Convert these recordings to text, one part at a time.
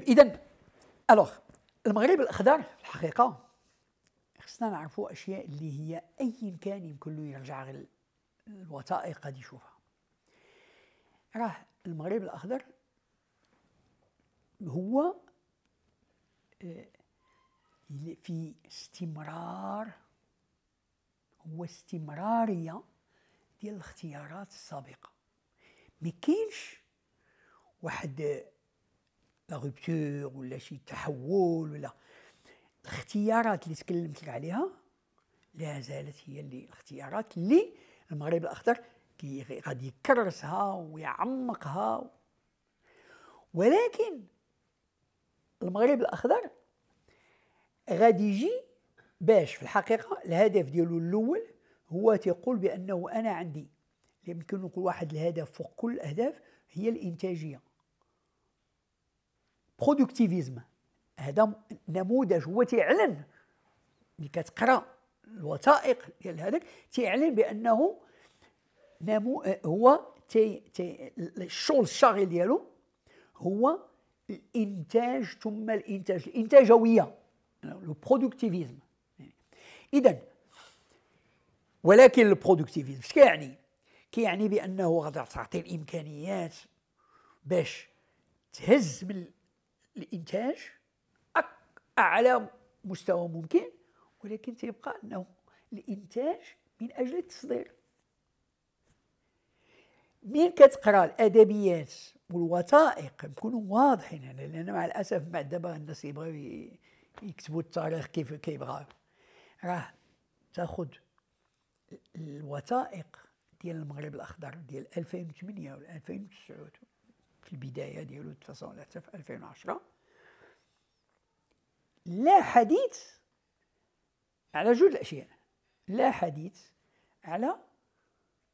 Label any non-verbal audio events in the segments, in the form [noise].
طيب اذا الوغ المغرب الاخضر في الحقيقه خصنا نعرفوا اشياء اللي هي اي كان يمكن له يرجع غير الوثائق غادي يشوفها راه المغرب الاخضر هو آه، في استمرار هو استمراريه ديال الاختيارات السابقه ما كاينش واحد لا ولا شي تحول ولا الاختيارات اللي تكلمت لك عليها لا زالت هي اللي الاختيارات اللي المغرب الاخضر غادي يكرسها ويعمقها ولكن المغرب الاخضر غادي يجي باش في الحقيقه الهدف ديالو الاول هو تيقول بانه انا عندي يمكن نقول واحد الهدف فوق كل الاهداف هي الانتاجيه برودكتيفيزم هذا نموذج هو تيعلن ملي كتقرا الوثائق ديال هذاك تيعلن بانه نمو هو تي تي الشغل الشاغل ديالو هو الانتاج ثم الانتاج الانتاجويه لو برودكتيفيزم اذا ولكن البرودكتيفيزم اش كيعني كيعني بانه غادي تعطي الامكانيات باش تهز من الانتاج اعلى مستوى ممكن ولكن تيبقى انه الانتاج من اجل التصدير مين كتقرا الادبيات والوثائق نكونوا واضحين هنا لان مع الاسف مع دابا الناس يبغيو يكتبوا التاريخ كيف كيبغاو راه تاخذ الوثائق ديال المغرب الاخضر ديال 2008 و 2009 في البداية ديالو تفاصيل في 2010 لا حديث على جوج الأشياء لا حديث على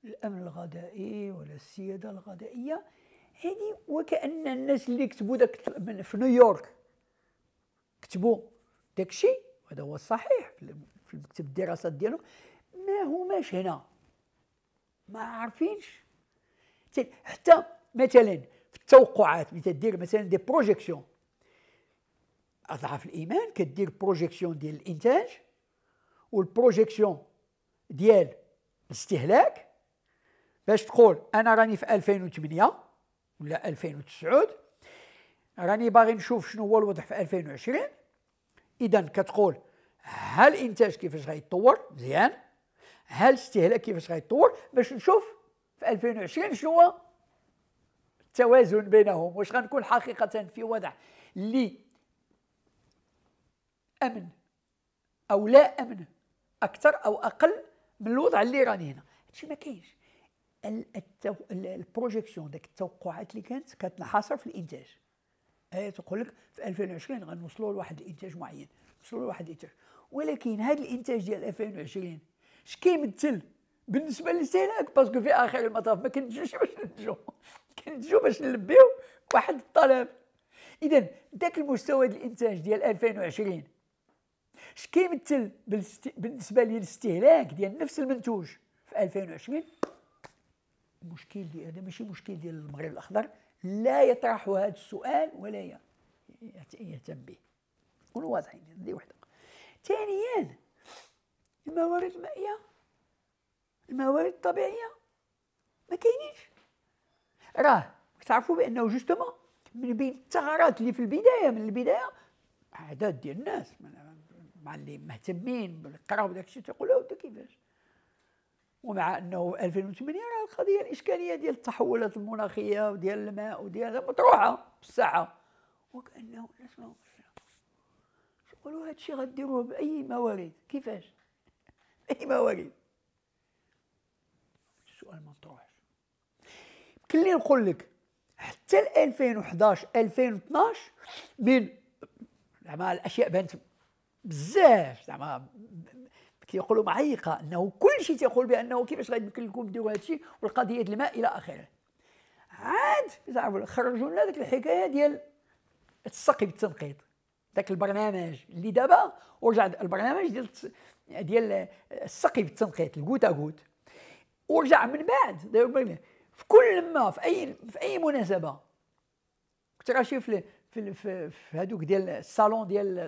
الأمن الغذائي ولا السيادة الغذائية هذه وكأن الناس اللي كتبوا داك من في نيويورك كتبوا داك الشيء وهذا هو الصحيح في مكتب الدراسات ديالهم ما هماش هنا ما عارفينش حتى مثلا توقعات تدير مثلا دي بروجيكسيون اضعاف الايمان كدير بروجيكسيون ديال الانتاج والبروجيكسيون ديال الاستهلاك باش تقول انا راني في 2008 ولا 2009 راني باغي نشوف شنو هو الوضع في 2020 اذا كتقول هل الانتاج كيفاش غيتطور مزيان هل الاستهلاك كيفاش غيتطور باش نشوف في 2020 شنو هو توازن بينهم واش غنكون حقيقه في وضع لي امن او لا امن اكثر او اقل من الوضع اللي راني هنا هادشي ما كاينش البروجيكسيون ديك التوقعات اللي كانت كتنحصر في الانتاج هي تقول لك في 2020 غنوصلوا لواحد الانتاج معين نوصلوا لواحد الانتاج ولكن هذا الانتاج ديال 2020 اش كيمثل بالنسبه للاستهلاك باسكو في اخر المطاف ما كنتجوش باش ننتجو كنتجو باش نلبيو واحد الطلب اذا ذاك المستوى ديال الانتاج ديال 2020 اش كيمثل بالنسبه للاستهلاك ديال نفس المنتوج في 2020 المشكل ديال هذا ماشي مشكل ديال المغرب الاخضر لا يطرح هذا السؤال ولا يهتم به كونوا واضحين هذه وحده ثانيا الموارد المائيه الموارد الطبيعيه ما كاينينش راه تعرفوا بانه جوستومون من بين الثغرات اللي في البدايه من البدايه اعداد ديال الناس مع اللي مهتمين بالقرا وداك الشيء تيقولوا انت كيفاش ومع انه 2008 راه القضيه الاشكاليه ديال التحولات المناخيه وديال الماء وديال مطروحه بالساعه وكانه الناس ما يقولوا هذا الشيء غديروه باي موارد كيفاش [laughs] اي موارد السؤال مطروح كلي نقول لك حتى 2011 2012 من زعما الاشياء بانت بزاف زعما كيقولوا معيقه انه كل شيء تيقول بانه كيفاش غادي يمكن لكم ديروا هذا الشيء والقضيه الماء الى اخره عاد زعما خرجوا لنا ديك الحكايه ديال السقي بالتنقيط ذاك البرنامج اللي دابا ورجع البرنامج ديال ديال السقي بالتنقيط الكوتا كوت ورجع من بعد في كل ما في اي في اي مناسبه كنت راه في في في, في هذوك ديال الصالون ديال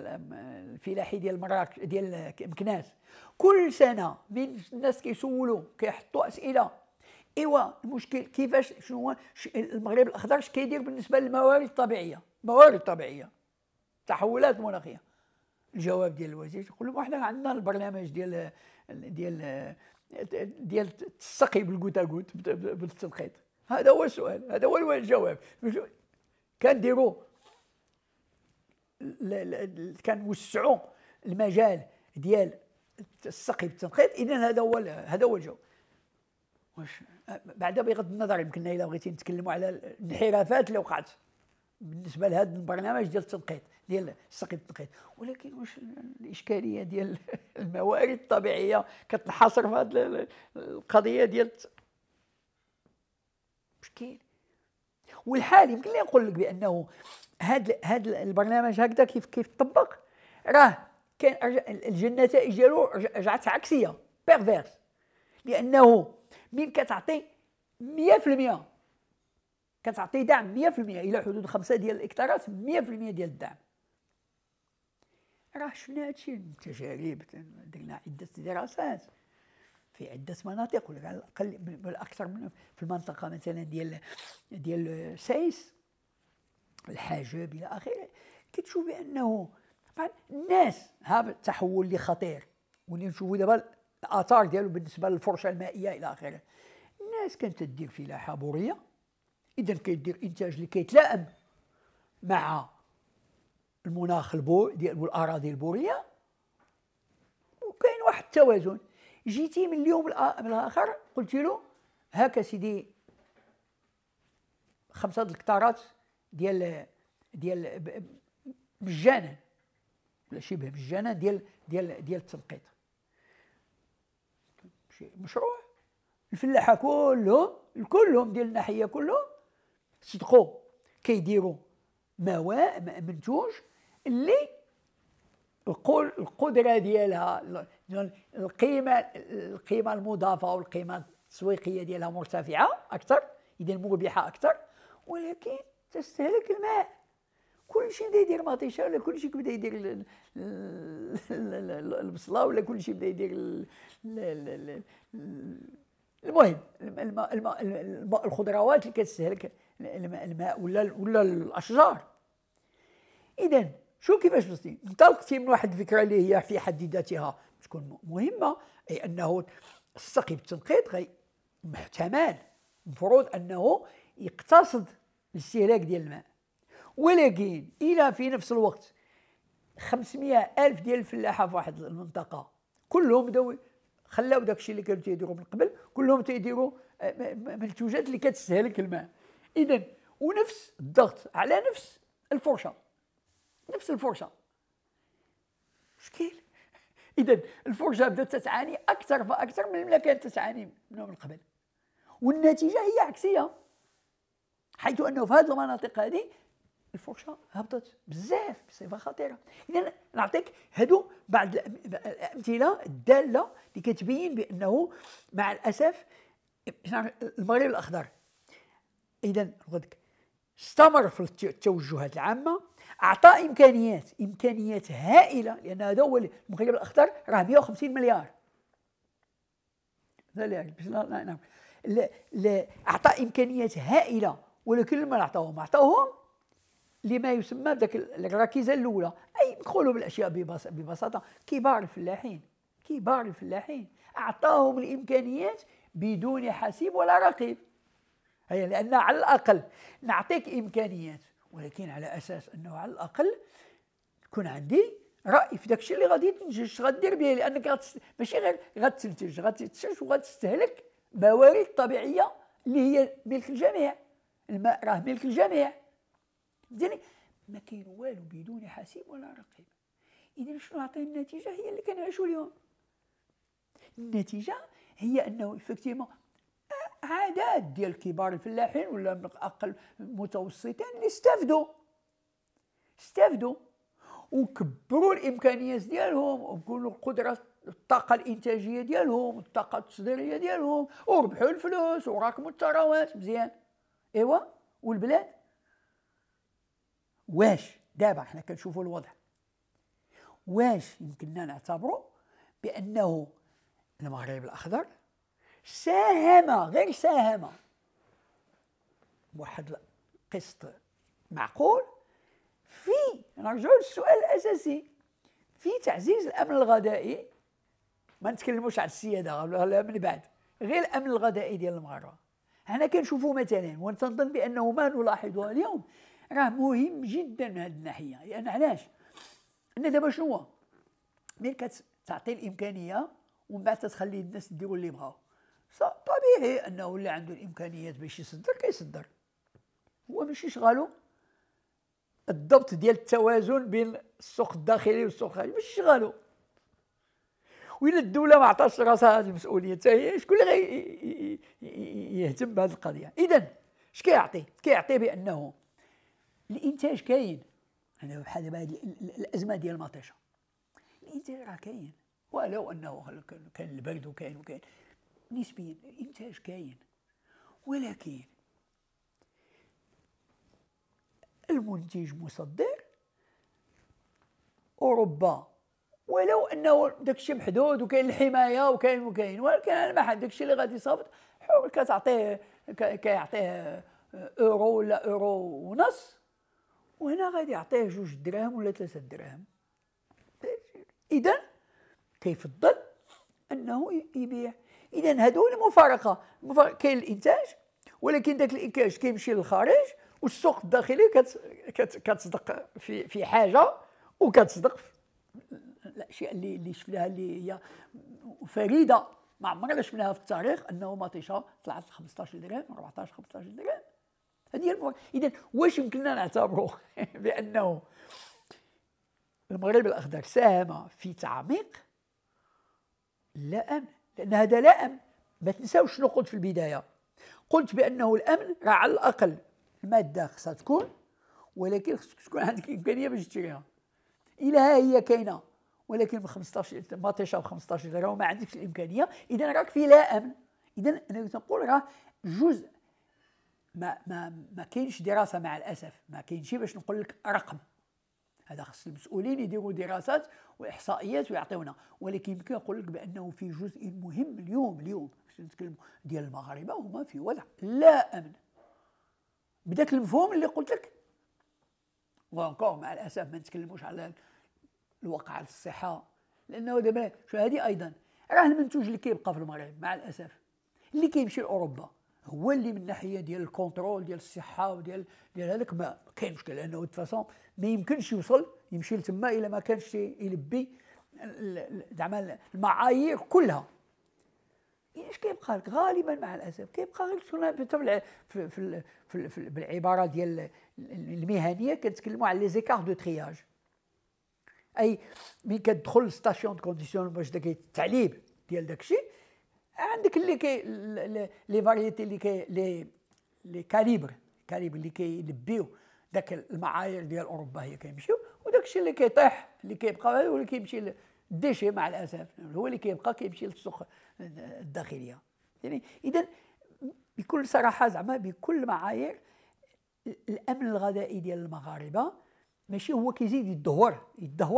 الفلاحي ديال مراكش ديال مكناس كل سنه من الناس كيسولوا كيحطوا اسئله ايوا المشكل كيفاش شنو هو المغرب الاخضر اش كيدير بالنسبه للموارد الطبيعيه موارد طبيعيه تحولات مناخيه الجواب ديال الوزير يقول لهم احنا عندنا البرنامج ديال ديال ديال تسقي بالكوتاكوت بالتنقيط هذا هو السؤال هذا هو الجواب كنديروا كنوسعوا المجال ديال السقي بالتنقيط اذا هذا هو هذا هو الجواب واش بعدا بغض النظر يمكن الا بغيتي نتكلموا على الانحرافات اللي وقعت بالنسبه لهذا البرنامج ديال التنقيط ديال السقي التنقيط ولكن واش الاشكاليه ديال [laughs] الموارد الطبيعيه كتنحصر في هذه القضيه ديال مشكل كاين والحال يمكن لي نقول لك بانه هذا هذا البرنامج هكذا كيف كيف طبق راه كان النتائج ديالو رجعت عكسيه بيرفيرس لانه من كتعطي 100% كتعطي دعم 100% الى حدود خمسه ديال الاكتارات 100% ديال الدعم راه شفنا هادشي التجارب درنا عده دراسات في عده مناطق ولا على الاقل بالاكثر من في المنطقه مثلا ديال ديال سايس الحاجب الى اخره كتشوف بانه طبعا الناس هذا التحول اللي خطير واللي نشوفوا دابا الاثار ديالو بالنسبه للفرشه المائيه الى اخره الناس كانت تدير فلاحه بوريه اذا كيدير انتاج اللي كيتلائم مع المناخ البور ديال والاراضي البوريه وكاين واحد التوازن جيتي من اليوم الاخر قلت له هاك سيدي خمسه الكتارات ديال ديال مجانا ولا شبه مجانا ديال ديال ديال التنقيط مشروع الفلاحه كلهم كلهم ديال الناحيه كلهم صدقوا كيديروا مواء منتوج اللي القول القدره ديالها القيمه القيمه المضافه والقيمه التسويقيه ديالها مرتفعه اكثر اذا مربحه اكثر ولكن تستهلك الماء كلشي بدا يدير مطيشه ولا كلشي بدا يدير البصله ولا كلشي بدا يدير المهم الماء الماء الماء الخضروات اللي كتستهلك الماء ولا ولا الاشجار اذا شو كيفاش نصني انطلقتي من واحد الفكره اللي هي في حد ذاتها تكون مهمه اي انه السقي بالتنقيط غي محتمل المفروض انه يقتصد الاستهلاك ديال الماء ولكن الى في نفس الوقت 500 الف ديال الفلاحه في واحد المنطقه كلهم بداو خلاو داكشي اللي كانوا تيديروا من قبل كلهم تيديروا آه، منتوجات اللي كتستهلك الماء اذا ونفس الضغط على نفس الفرشه نفس الفرشه مشكل [laughs] اذا الفرشه بدات تعاني اكثر فاكثر من ما كانت تعاني منه من قبل والنتيجه هي عكسيه حيث انه في هذه المناطق هذه الفرشه هبطت بزاف بصفه خطيره اذا نعطيك هادو بعض الامثله الداله اللي كتبين بانه مع الاسف المغرب الاخضر اذا غدك استمر في التوجهات العامة أعطى إمكانيات إمكانيات هائلة لأن هذا هو المغرب الأخضر راه 150 مليار يعني نعم أعطى إمكانيات هائلة ولكن ما أعطاهم أعطاهم لما يسمى ذاك الركيزة الأولى أي يدخلوا بالأشياء ببساطة كبار الفلاحين كبار الفلاحين أعطاهم الإمكانيات بدون حسيب ولا رقيب هي لأن على الأقل نعطيك إمكانيات ولكن على أساس أنه على الأقل يكون عندي راي في داكشي اللي غادي تنتج غدير به لانك غتست... ماشي غير غتنتج غتنتج وغتستهلك موارد طبيعيه اللي هي ملك الجميع الماء راه ملك الجميع فهمتني ما كاين والو بدون حاسب ولا رقيب اذا شنو عطي النتيجه هي اللي كنعيشوا اليوم النتيجه هي انه افكتيفمون عادات ديال كبار الفلاحين ولا اقل متوسطين اللي استافدوا استافدوا وكبروا الامكانيات ديالهم وكونوا القدره الطاقه الانتاجيه ديالهم الطاقه التصديريه ديالهم وربحوا الفلوس وراكموا الثروات مزيان ايوا والبلاد واش دابا حنا كنشوفوا الوضع واش يمكننا نعتبروا بانه المغرب الاخضر ساهم غير ساهم واحد قسط معقول في نرجعوا للسؤال الاساسي في تعزيز الامن الغذائي ما نتكلموش على السياده من بعد غير الامن الغذائي ديال المغاربه هنا كنشوفوا مثلا ونظن بانه ما نلاحظه اليوم راه مهم جدا من هذه الناحيه لان يعني علاش ان دابا شنو ملي كتعطي الامكانيه ومن بعد تتخلي الناس ديروا اللي بغاو طبيعي انه اللي عنده الامكانيات باش يصدر كيصدر هو ماشي شغالو الضبط ديال التوازن بين السوق الداخلي والسوق الخارجي ماشي شغالو وإلا الدولة ما عطاتش راسها هذه المسؤولية حتى هي شكون اللي غي يهتم بهذه القضية إذا اش كيعطي؟ كيعطي بأنه الإنتاج كاين أنا بحال دابا هذه الأزمة ديال المطيشة الإنتاج راه كاين ولو أنه كان البرد وكاين وكاين نسبيا الانتاج كاين ولكن المنتج مصدر اوروبا ولو انه داكشي محدود وكاين الحمايه وكاين وكاين ولكن على ما حد داكشي اللي غادي يصافط كتعطيه كيعطيه آه، اورو ولا اورو ونص وهنا غادي يعطيه جوج دراهم ولا ثلاثه دراهم اذا كيفضل انه يبيع اذا هادو المفارقه كاين الانتاج ولكن ذاك الانتاج كيمشي للخارج والسوق الداخلي كتصدق في في حاجه وكتصدق في الاشياء اللي اللي شفناها اللي هي فريده ما عمرنا شفناها في التاريخ انه مطيشه طلعت 15 درهم 14 15 درهم هذه المو... اذا واش يمكننا نعتبره [laughs] بانه المغرب الاخضر ساهم في تعميق لا امن لأن هذا لا أمن ما تنساوش شنو قلت في البداية قلت بأنه الأمن راه على الأقل المادة خصها تكون ولكن خصك تكون عندك إمكانية باش تشريها الى ها هي كاينة ولكن ب 15 مطيشه ب 15 درهم ما عندكش الإمكانية إذا راك في لا أمن إذا أنا نقول راه جزء ما ما ما كاينش دراسه مع الاسف ما كاينش باش نقول لك رقم هذا خص المسؤولين يديروا دراسات واحصائيات ويعطيونا ولكن يمكن نقول لك بانه في جزء مهم اليوم اليوم نتكلم ديال المغاربه هما في وضع لا امن بداك المفهوم اللي قلت لك وانكور مع الاسف ما نتكلموش على الواقع الصحه لانه دابا شو هذه ايضا راه المنتوج اللي كيبقى في المغرب مع الاسف اللي كيمشي لاوروبا هو اللي من الناحيه ديال الكونترول ديال الصحه وديال ديال هذاك ما كاين مشكل لانه فاسون ما يمكنش يوصل يمشي لتما الا ما كانش يلبي زعما المعايير كلها اش كيبقى لك غالبا مع الاسف كيبقى غير في في في بالعباره ديال المهنيه كنتكلموا على لي زيكار دو ترياج اي ملي كتدخل لستاسيون دو كونديسيون باش داك التعليب ديال داك الشيء عندك اللي كي لي فاريتي اللي كي لي لي كاليبر كاليبر اللي كيلبيو داك المعايير ديال اوروبا هي كيمشيو وداك الشيء اللي كيطيح اللي كيبقى هو اللي كيمشي الديشي مع الاسف هو اللي كيبقى كيمشي للسوق الداخليه يعني اذا بكل صراحه زعما بكل معايير الامن الغذائي ديال المغاربه ماشي هو كيزيد يدهور يدهور